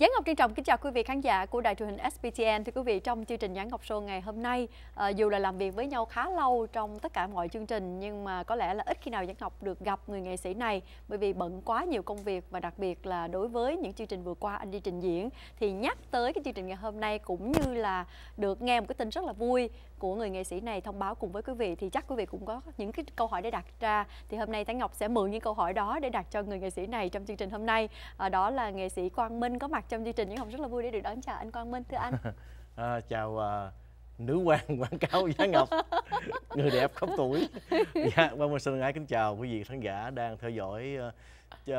Giáng Ngọc Trân Trọng kính chào quý vị khán giả của đài truyền hình SBTN. Thưa quý vị, trong chương trình Giáng Ngọc Show ngày hôm nay, à, dù là làm việc với nhau khá lâu trong tất cả mọi chương trình nhưng mà có lẽ là ít khi nào Giáng Ngọc được gặp người nghệ sĩ này bởi vì bận quá nhiều công việc và đặc biệt là đối với những chương trình vừa qua anh đi trình diễn thì nhắc tới cái chương trình ngày hôm nay cũng như là được nghe một cái tin rất là vui của người nghệ sĩ này thông báo cùng với quý vị thì chắc quý vị cũng có những cái câu hỏi để đặt ra thì hôm nay thái Ngọc sẽ mượn những câu hỏi đó để đặt cho người nghệ sĩ này trong chương trình hôm nay à, đó là nghệ sĩ Quang Minh có mặt trong chương trình những Hồng rất là vui để được đón chào anh Quang Minh thưa anh à, chào à, nữ quan quảng cáo Giá Ngọc người đẹp khóc tuổi dạ Quang Minh xin ái kính chào quý vị khán giả đang theo dõi uh, uh,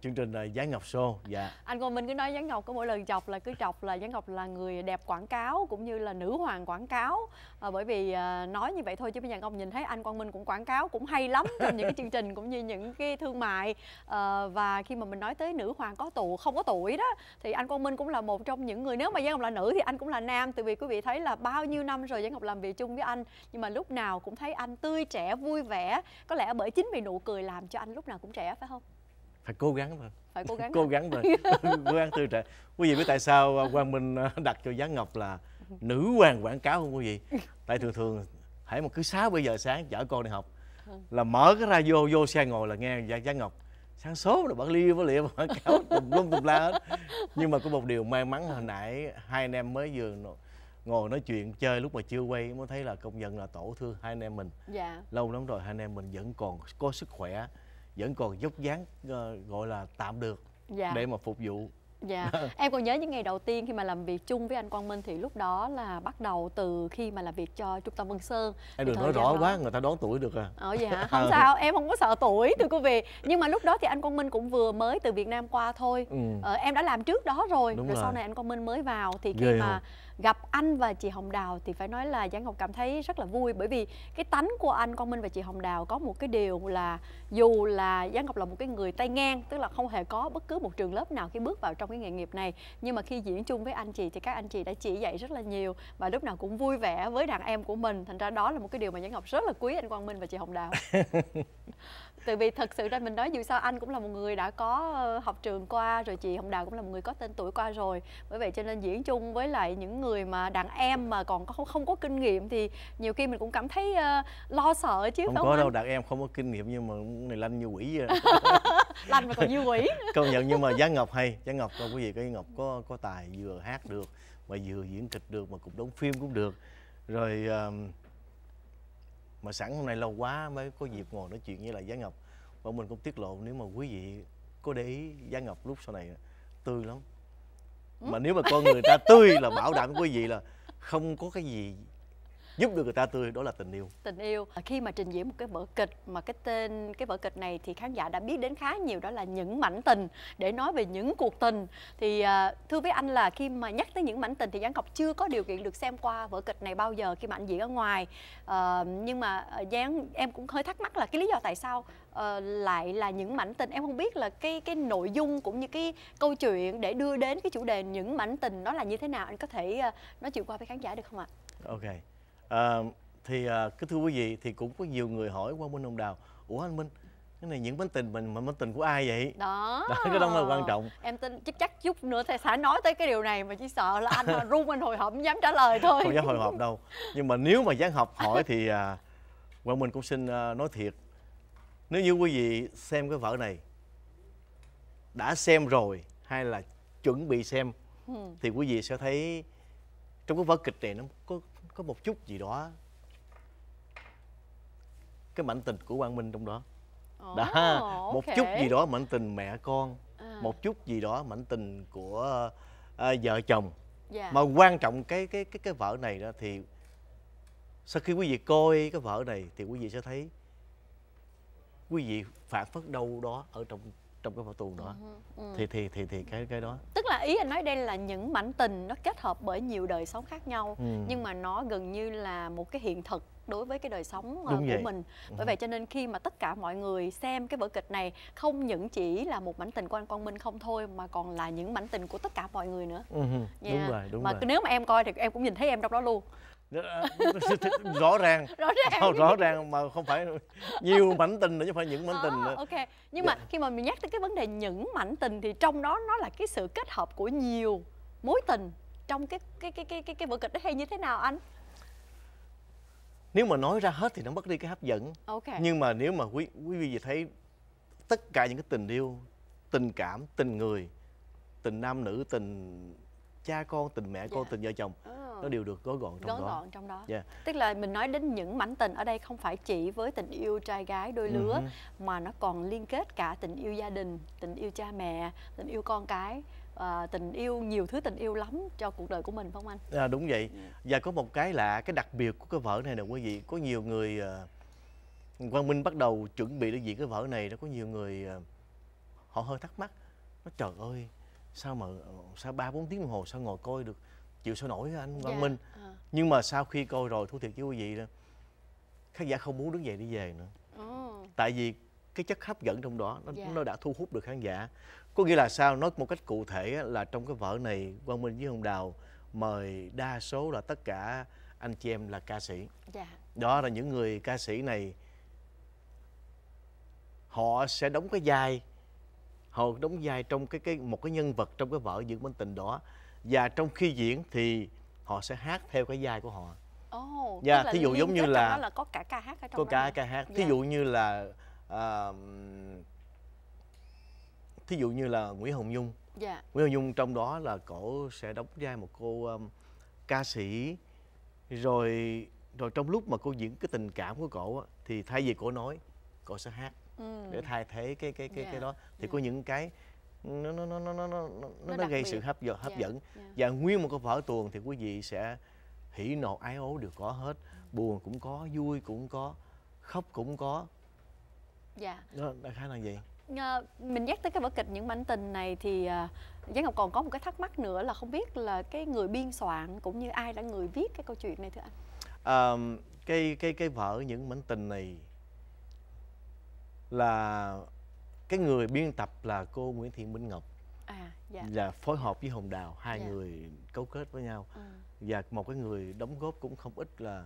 chương trình là ờ, Giáng Ngọc Show dạ anh Ngô Minh cứ nói Giáng Ngọc có mỗi lần chọc là cứ chọc là Giáng Ngọc là người đẹp quảng cáo cũng như là nữ hoàng quảng cáo à, bởi vì à, nói như vậy thôi chứ bây giờ ông nhìn thấy anh Quang Minh cũng quảng cáo cũng hay lắm trong những cái chương trình cũng như những cái thương mại à, và khi mà mình nói tới nữ hoàng có tụ không có tuổi đó thì anh Quang Minh cũng là một trong những người nếu mà Giáng Ngọc là nữ thì anh cũng là nam từ vì quý vị thấy là bao nhiêu năm rồi Giáng Ngọc làm việc chung với anh nhưng mà lúc nào cũng thấy anh tươi trẻ vui vẻ có lẽ bởi chính vì nụ cười làm cho anh lúc nào cũng trẻ phải không phải cố gắng thôi phải cố gắng cố gắng thôi cố gắng tư trợ quý vị biết tại sao ờ, quang minh ờ, đặt cho giáng ngọc là nữ hoàng quảng cáo không quý vị tại thường thường hãy một cứ sáu bây giờ sáng chở con đi học là mở cái ra vô vô xe ngồi là nghe giáng ngọc sáng số rồi bạn lia với lia quảng cáo tùm lum tùm la hết nhưng mà có một điều may mắn hồi nãy hai anh em mới vừa ngồi nói chuyện chơi lúc mà chưa quay mới thấy là công nhận là tổ thương hai anh em mình dạ. lâu lắm rồi hai anh em mình vẫn còn có sức khỏe vẫn còn dốc dáng ờ, gọi là tạm được dạ. để mà phục vụ dạ. dạ, em còn nhớ những ngày đầu tiên khi mà làm việc chung với anh Quang Minh thì lúc đó là bắt đầu từ khi mà làm việc cho trung tâm Vân Sơn. Em đừng nói rõ đó... quá, người ta đoán tuổi được à. Ờ dạ, không ừ. sao, em không có sợ tuổi thưa quý vị. Nhưng mà lúc đó thì anh Quang Minh cũng vừa mới từ Việt Nam qua thôi. Ừ. Ờ, em đã làm trước đó rồi, Đúng rồi, rồi sau này anh Quang Minh mới vào thì khi Ghê mà không? gặp anh và chị Hồng Đào thì phải nói là Giang Ngọc cảm thấy rất là vui bởi vì cái tánh của anh Quang Minh và chị Hồng Đào có một cái điều là dù là Giang Ngọc là một cái người tay ngang tức là không hề có bất cứ một trường lớp nào khi bước vào trong cái nghề nghiệp này nhưng mà khi diễn chung với anh chị thì các anh chị đã chỉ dạy rất là nhiều và lúc nào cũng vui vẻ với đàn em của mình thành ra đó là một cái điều mà Giang Ngọc rất là quý anh Quang Minh và chị Hồng Đào từ vì thật sự ra mình nói dù sao anh cũng là một người đã có học trường qua rồi chị hồng đào cũng là một người có tên tuổi qua rồi bởi vậy cho nên diễn chung với lại những người mà đàn em mà còn không không có kinh nghiệm thì nhiều khi mình cũng cảm thấy uh, lo sợ chứ không, không có anh? đâu đàn em không có kinh nghiệm nhưng mà này lanh như quỷ vậy lanh mà còn như quỷ công nhận nhưng mà giá ngọc hay giá ngọc đâu quý vị cái ngọc có có tài vừa hát được mà vừa diễn kịch được mà cũng đóng phim cũng được rồi uh, mà sẵn hôm nay lâu quá mới có dịp ngồi nói chuyện với lại Giá Ngọc và mình cũng tiết lộ nếu mà quý vị có để ý Giá Ngọc lúc sau này tươi lắm mà nếu mà con người ta tươi là bảo đảm quý vị là không có cái gì giúp được người ta tươi đó là tình yêu tình yêu à, khi mà trình diễn một cái vở kịch mà cái tên cái vở kịch này thì khán giả đã biết đến khá nhiều đó là những mảnh tình để nói về những cuộc tình thì à, thưa với anh là khi mà nhắc tới những mảnh tình thì giáng ngọc chưa có điều kiện được xem qua vở kịch này bao giờ khi mà anh diễn ở ngoài à, nhưng mà à, giáng em cũng hơi thắc mắc là cái lý do tại sao uh, lại là những mảnh tình em không biết là cái cái nội dung cũng như cái câu chuyện để đưa đến cái chủ đề những mảnh tình nó là như thế nào anh có thể uh, nói chuyện qua với khán giả được không ạ ok à, thì à, ờ, cứ thưa quý vị thì cũng có nhiều người hỏi qua Minh ông Đào ủa anh Minh cái này những mối tình mình mà mối tình của ai vậy đó, đó cái đó là quan trọng em tin chắc chắc chút nữa thầy sẽ nói tới cái điều này mà chỉ sợ là anh run anh hồi hộp dám trả lời thôi không dám hồi hộp đâu nhưng mà nếu mà dám học hỏi thì à, quang minh cũng xin à, nói thiệt nếu như quý vị xem cái vở này đã xem rồi hay là chuẩn bị xem ừ. thì quý vị sẽ thấy trong cái vở kịch này nó có có một chút gì đó cái mảnh tình của quang minh trong đó oh, đó okay. một chút gì đó mảnh tình mẹ con à. một chút gì đó mảnh tình của à, vợ chồng yeah. Dạ. mà quan trọng cái cái cái cái vở này đó thì sau khi quý vị coi cái vở này thì quý vị sẽ thấy quý vị phản phất đâu đó ở trong trong cái phẫu tù nữa ừ, ừ. thì thì thì thì cái cái đó tức là ý anh nói đây là những mảnh tình nó kết hợp bởi nhiều đời sống khác nhau ừ. nhưng mà nó gần như là một cái hiện thực đối với cái đời sống ờ, Đúng của vậy. mình ừ. bởi ừ. vậy cho nên khi mà tất cả mọi người xem cái vở kịch này không những chỉ là một mảnh tình của anh Quang Minh không thôi mà còn là những mảnh tình của tất cả mọi người nữa ừ. ừ. yeah. đúng rồi đúng mà rồi. nếu mà em coi thì em cũng nhìn thấy em trong đó luôn rõ ràng rõ ràng rõ ràng mà không phải nhiều mảnh tình nữa chứ phải những mảnh à, tình nữa ok nhưng mà dạ. khi mà mình nhắc tới cái vấn đề những mảnh tình thì trong đó nó là cái sự kết hợp của nhiều mối tình trong cái cái cái cái cái, cái vở kịch đó hay như thế nào anh nếu mà nói ra hết thì nó mất đi cái hấp dẫn ok nhưng mà nếu mà quý quý vị thấy tất cả những cái tình yêu tình cảm tình người tình nam nữ tình cha con tình mẹ con yeah. Dạ. tình vợ chồng oh. nó đều được gói gọn trong gói đó gọn trong đó yeah. Dạ. tức là mình nói đến những mảnh tình ở đây không phải chỉ với tình yêu trai gái đôi lứa uh ừ -huh. mà nó còn liên kết cả tình yêu gia đình tình yêu cha mẹ tình yêu con cái à, tình yêu nhiều thứ tình yêu lắm cho cuộc đời của mình phải không anh à, đúng vậy dạ. và có một cái lạ cái đặc biệt của cái vở này nè quý vị có nhiều người uh, quang minh bắt đầu chuẩn bị để diễn cái vở này nó có nhiều người uh, họ hơi thắc mắc nó trời ơi sao mà sao ba bốn tiếng đồng hồ sao ngồi coi được chịu sao nổi anh Văn dạ. Minh à. nhưng mà sau khi coi rồi thú thiệt với quý vị đó khán giả không muốn đứng dậy đi về nữa oh. tại vì cái chất hấp dẫn trong đó nó, yeah. Dạ. nó đã thu hút được khán giả có nghĩa là sao nói một cách cụ thể là trong cái vở này quang minh với hồng đào mời đa số là tất cả anh chị em là ca sĩ yeah. Dạ. đó là những người ca sĩ này họ sẽ đóng cái vai họ đóng vai trong cái cái một cái nhân vật trong cái vở dưỡng mến tình đó và trong khi diễn thì họ sẽ hát theo cái vai của họ oh, dạ yeah, thí dụ giống như là, là có cả ca hát ở trong có cả đó. ca hát thí yeah. Dạ. dụ như là uh, thí dụ như là Nguyễn Hồng Nhung yeah. Dạ. Nguyễn Hồng Nhung trong đó là cổ sẽ đóng vai một cô um, ca sĩ rồi rồi trong lúc mà cô diễn cái tình cảm của cổ thì thay vì cổ nói cổ sẽ hát ừ. để thay thế cái cái cái yeah. cái dạ. đó thì yeah. có những cái nó nó nó nó nó nó nó, nó gây biệt. sự hấp dẫn hấp yeah. Dạ, dẫn yeah. Dạ. và nguyên một cái vở tuồng thì quý vị sẽ hỉ nộ ái ố đều có hết buồn cũng có vui cũng có khóc cũng có dạ đó đại khái là gì à, ờ, mình nhắc tới cái vở kịch những mảnh tình này thì à, Ngọc còn có một cái thắc mắc nữa là không biết là cái người biên soạn cũng như ai đã người viết cái câu chuyện này thưa anh à, cái cái cái vở những mảnh tình này là cái người biên tập là cô Nguyễn Thị Minh Ngọc à, dạ. và phối hợp với Hồng Đào hai dạ. người cấu kết với nhau ừ. và một cái người đóng góp cũng không ít là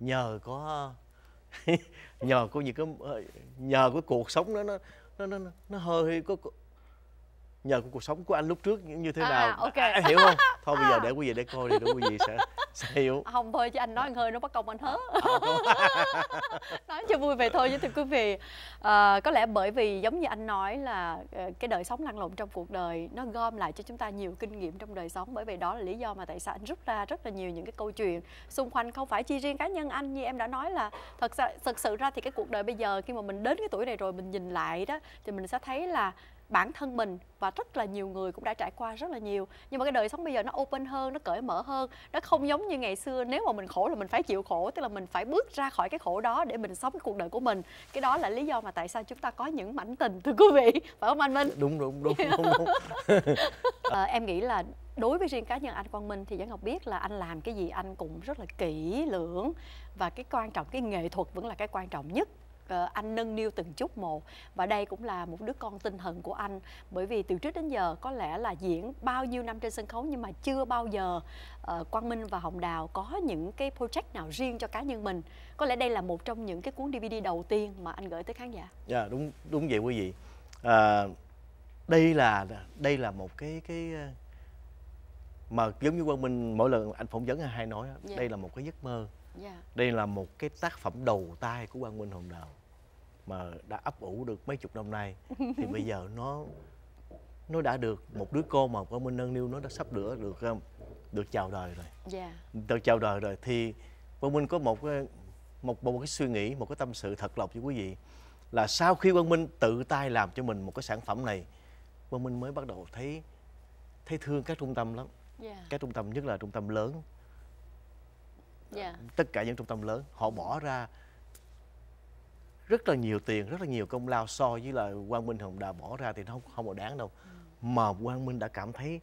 nhờ có nhờ có những cái ờ, nhờ cái cuộc sống đó nó nó nó nó hơi có nhờ cuộc sống của anh lúc trước như thế à, nào okay. em hiểu không thôi bây giờ à. để quý vị để coi đi để quý vị sẽ xỉu à, không thôi chứ anh nói hơi nó bất công anh hết à, à, nói cho vui vậy thôi chứ thưa quý vị à, có lẽ bởi vì giống như anh nói là ờ, cái đời sống lăn lộn trong cuộc đời nó gom lại cho chúng ta nhiều kinh nghiệm trong đời sống bởi vì đó là lý do mà tại sao anh rút ra rất là nhiều những cái câu chuyện xung quanh không phải chỉ riêng cá nhân anh như em đã nói là thật sự, thật sự ra thì cái cuộc đời bây giờ khi mà mình đến cái tuổi này rồi mình nhìn lại đó thì mình sẽ thấy là bản thân mình và rất là nhiều người cũng đã trải qua rất là nhiều nhưng mà cái đời sống bây giờ nó open hơn nó cởi mở hơn nó không giống như ngày xưa nếu mà mình khổ là mình phải chịu khổ tức là mình phải bước ra khỏi cái khổ đó để mình sống cái cuộc đời của mình cái đó là lý do mà tại sao chúng ta có những mảnh tình thưa quý vị phải không anh minh đúng đúng đúng đúng, đúng. à, em nghĩ là đối với riêng cá nhân anh Quang Minh thì Giang Ngọc biết là anh làm cái gì anh cũng rất là kỹ lưỡng và cái quan trọng cái nghệ thuật vẫn là cái quan trọng nhất Ờ, anh nâng niu từng chút một và đây cũng là một đứa con tinh thần của anh bởi vì từ trước đến giờ có lẽ là diễn bao nhiêu năm trên sân khấu nhưng mà chưa bao giờ uh, Quang Minh và Hồng Đào có những cái project nào riêng cho cá nhân mình có lẽ đây là một trong những cái cuốn DVD đầu tiên mà anh gửi tới khán giả. Dạ yeah, đúng đúng vậy quý vị. À, đây là đây là một cái cái mà giống như Quang Minh mỗi lần anh phỏng vấn hay nói yeah. Dạ. đây là một cái giấc mơ Dạ. đây là một cái tác phẩm đầu tay của quang minh hồng đào mà đã ấp ủ được mấy chục năm nay thì bây giờ nó nó đã được một đứa cô mà quang minh nâng niu nó đã sắp được được được chào đời rồi yeah. Dạ. được chào đời rồi thì quang minh có một cái một, một cái suy nghĩ một cái tâm sự thật lòng cho quý vị là sau khi quang minh tự tay làm cho mình một cái sản phẩm này quang minh mới bắt đầu thấy thấy thương các trung tâm lắm yeah. Dạ. các trung tâm nhất là trung tâm lớn yeah. Dạ. Ờ, tất cả những trung tâm lớn họ bỏ ra rất là nhiều tiền rất là nhiều công lao so với là quang minh hồng đà bỏ ra thì nó không không có đáng đâu ừ. mà quang minh đã cảm thấy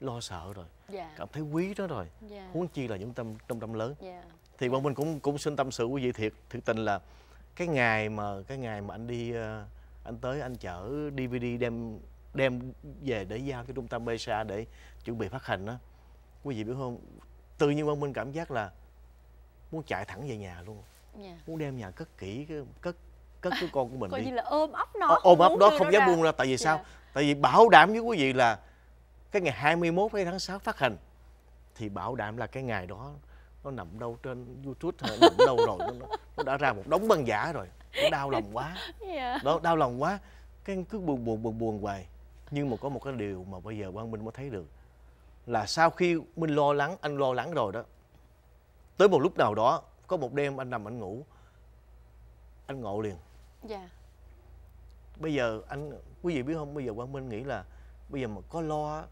lo sợ rồi yeah. Dạ. cảm thấy quý đó rồi yeah. Dạ. huống chi là những tâm trung tâm lớn yeah. thì quang minh cũng cũng xin tâm sự quý vị thiệt thực tình là cái ngày mà cái ngày mà anh đi ờ, anh tới anh chở dvd đem đem về để giao cái trung tâm besa để chuẩn bị phát hành đó quý vị biết không tự nhiên quang minh cảm giác là muốn chạy thẳng về nhà luôn yeah. Dạ. muốn đem nhà cất kỹ cất cất cái con của mình Coi đi. như là ôm ấp nó. ôm ấp đó không dám ra. buông ra tại vì yeah. Dạ. sao? Tại vì bảo đảm với quý vị là cái ngày 21 tháng 6 phát hành thì bảo đảm là cái ngày đó nó nằm đâu trên YouTube hay nằm đâu rồi nó, nó đã ra một đống băng giả rồi. Nó đau lòng quá. Yeah. Dạ. Đó đau lòng quá. Cái cứ buồn buồn buồn buồn hoài. Nhưng mà có một cái điều mà bây giờ Quang Minh mới thấy được là sau khi Minh lo lắng, anh lo lắng rồi đó tới một lúc nào đó có một đêm anh nằm anh ngủ anh ngộ liền dạ bây giờ anh quý vị biết không bây giờ quang minh nghĩ là bây giờ mà có lo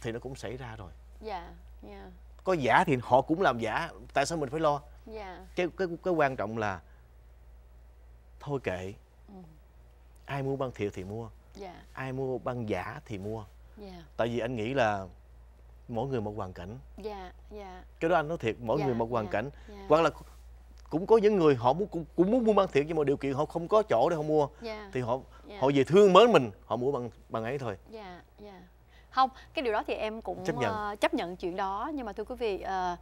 thì nó cũng xảy ra rồi dạ dạ có giả thì họ cũng làm giả tại sao mình phải lo dạ cái cái cái quan trọng là thôi kệ ừ. ai mua băng thiệt thì mua dạ ai mua băng giả thì mua dạ tại vì anh nghĩ là mỗi người một hoàn cảnh dạ dạ cái đó anh nói thiệt mỗi dạ, người một hoàn dạ, cảnh dạ. hoặc là cũng có những người họ muốn cũng, cũng muốn mua băng thiệt nhưng mà điều kiện họ không có chỗ để họ mua dạ, thì họ dạ. họ về thương mến mình họ mua bằng bằng ấy thôi dạ dạ không cái điều đó thì em cũng chấp nhận, uh, chấp nhận chuyện đó nhưng mà thưa quý vị uh,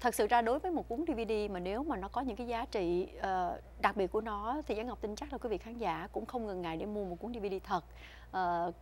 thật sự ra đối với một cuốn DVD mà nếu mà nó có những cái giá trị uh, đặc biệt của nó thì Giáng Ngọc tin chắc là quý vị khán giả cũng không ngần ngại để mua một cuốn DVD thật uh,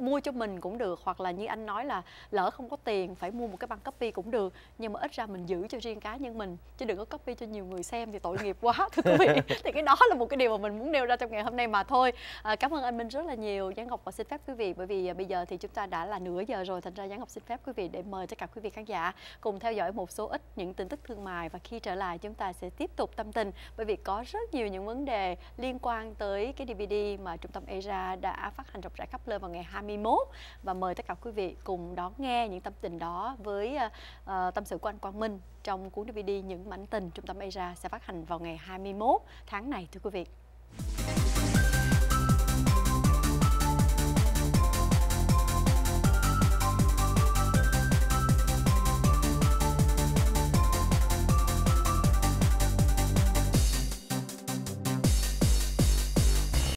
mua cho mình cũng được hoặc là như anh nói là lỡ không có tiền phải mua một cái băng copy cũng được nhưng mà ít ra mình giữ cho riêng cá nhân mình chứ đừng có copy cho nhiều người xem thì tội nghiệp quá thưa quý vị thì cái đó là một cái điều mà mình muốn nêu ra trong ngày hôm nay mà thôi uh, cảm ơn anh Minh rất là nhiều Giáng Ngọc và xin phép quý vị bởi vì uh, bây giờ thì chúng ta đã là nửa giờ rồi thành ra Giáng Ngọc xin phép quý vị để mời tất cả quý vị khán giả cùng theo dõi một số ít những tin tức thương mại và khi trở lại chúng ta sẽ tiếp tục tâm tình bởi vì có rất nhiều những vấn đề liên quan tới cái DVD mà trung tâm ERA đã phát hành rộng rãi khắp nơi vào ngày 21 và mời tất cả quý vị cùng đón nghe những tâm tình đó với uh, tâm sự của anh Quang Minh trong cuốn DVD Những mảnh tình trung tâm Asia sẽ phát hành vào ngày 21 tháng này thưa quý vị.